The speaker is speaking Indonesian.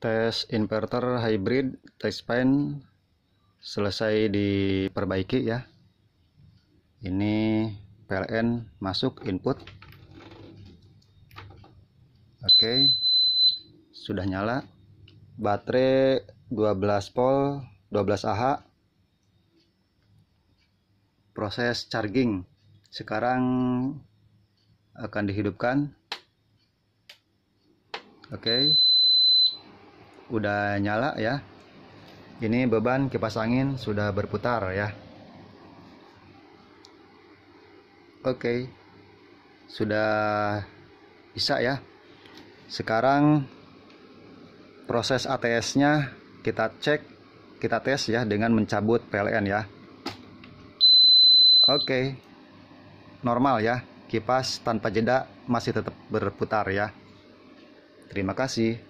tes inverter hybrid test pen selesai diperbaiki ya ini PLN masuk input oke sudah nyala baterai 12 volt 12 AH proses charging sekarang akan dihidupkan oke okay udah nyala ya ini beban kipas angin sudah berputar ya oke okay. sudah bisa ya sekarang proses ATS nya kita cek kita tes ya dengan mencabut PLN ya oke okay. normal ya kipas tanpa jeda masih tetap berputar ya terima kasih